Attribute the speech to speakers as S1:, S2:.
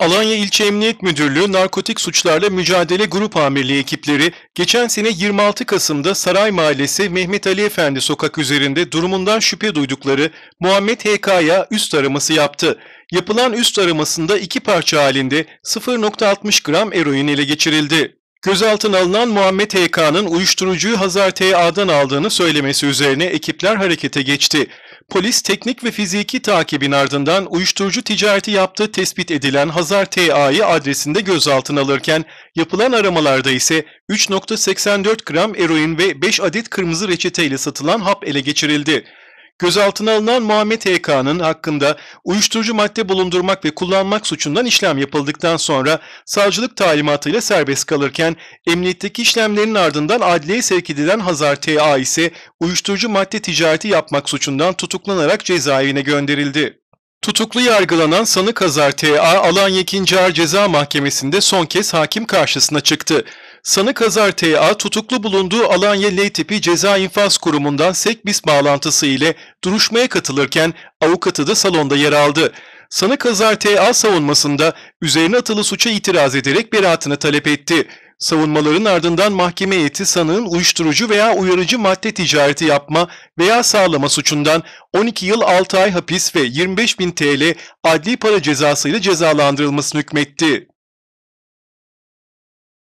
S1: Alanya İlçe Emniyet Müdürlüğü Narkotik Suçlarla Mücadele Grup Amirliği ekipleri geçen sene 26 Kasım'da Saray Mahallesi Mehmet Ali Efendi sokak üzerinde durumundan şüphe duydukları Muhammed HK'ya üst araması yaptı. Yapılan üst aramasında iki parça halinde 0.60 gram eroin ele geçirildi. Gözaltına alınan Muhammed HK'nın uyuşturucuyu Hazar TA'dan aldığını söylemesi üzerine ekipler harekete geçti. Polis teknik ve fiziki takibin ardından uyuşturucu ticareti yaptığı tespit edilen Hazar TA'yı adresinde gözaltına alırken yapılan aramalarda ise 3.84 gram eroin ve 5 adet kırmızı reçeteyle satılan hap ele geçirildi gözaltına alınan Muhammed HK'nın hakkında uyuşturucu madde bulundurmak ve kullanmak suçundan işlem yapıldıktan sonra savcılık talimatıyla serbest kalırken emniyetteki işlemlerin ardından adliyeye sevk edilen Hazar TA ise uyuşturucu madde ticareti yapmak suçundan tutuklanarak cezaevine gönderildi. Tutuklu yargılanan sanık Hazar TA Alanya 2. Ceza Mahkemesi'nde son kez hakim karşısına çıktı. Sanık Hazar T.A. tutuklu bulunduğu Alanya L tipi ceza infaz kurumundan Sekbis bağlantısı ile duruşmaya katılırken avukatı da salonda yer aldı. Sanık Hazar T.A. savunmasında üzerine atılı suça itiraz ederek beraatını talep etti. Savunmaların ardından mahkeme heyeti sanığın uyuşturucu veya uyarıcı madde ticareti yapma veya sağlama suçundan 12 yıl 6 ay hapis ve 25 bin TL adli para cezasıyla cezalandırılmasını hükmetti.